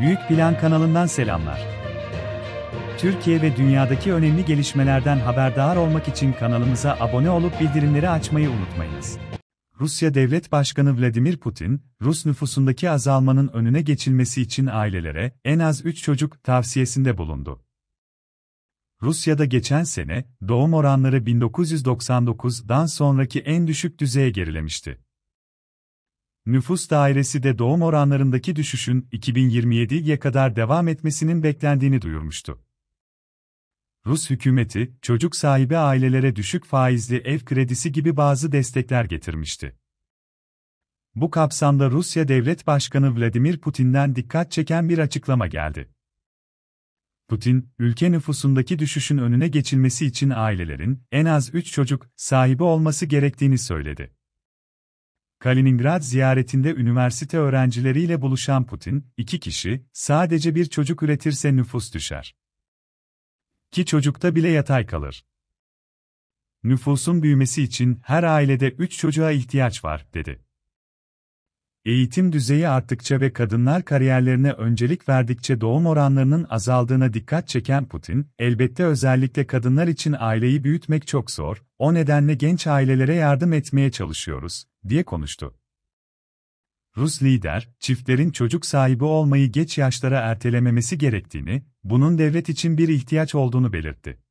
Büyük Plan kanalından selamlar. Türkiye ve dünyadaki önemli gelişmelerden haberdar olmak için kanalımıza abone olup bildirimleri açmayı unutmayınız. Rusya Devlet Başkanı Vladimir Putin, Rus nüfusundaki azalmanın önüne geçilmesi için ailelere en az 3 çocuk tavsiyesinde bulundu. Rusya'da geçen sene doğum oranları 1999'dan sonraki en düşük düzeye gerilemişti. Nüfus dairesi de doğum oranlarındaki düşüşün 2027'ye kadar devam etmesinin beklendiğini duyurmuştu. Rus hükümeti, çocuk sahibi ailelere düşük faizli ev kredisi gibi bazı destekler getirmişti. Bu kapsamda Rusya Devlet Başkanı Vladimir Putin'den dikkat çeken bir açıklama geldi. Putin, ülke nüfusundaki düşüşün önüne geçilmesi için ailelerin en az 3 çocuk sahibi olması gerektiğini söyledi. Kaliningrad ziyaretinde üniversite öğrencileriyle buluşan Putin, iki kişi, sadece bir çocuk üretirse nüfus düşer. Ki çocukta bile yatay kalır. Nüfusun büyümesi için her ailede üç çocuğa ihtiyaç var, dedi. Eğitim düzeyi arttıkça ve kadınlar kariyerlerine öncelik verdikçe doğum oranlarının azaldığına dikkat çeken Putin, elbette özellikle kadınlar için aileyi büyütmek çok zor, o nedenle genç ailelere yardım etmeye çalışıyoruz, diye konuştu. Rus lider, çiftlerin çocuk sahibi olmayı geç yaşlara ertelememesi gerektiğini, bunun devlet için bir ihtiyaç olduğunu belirtti.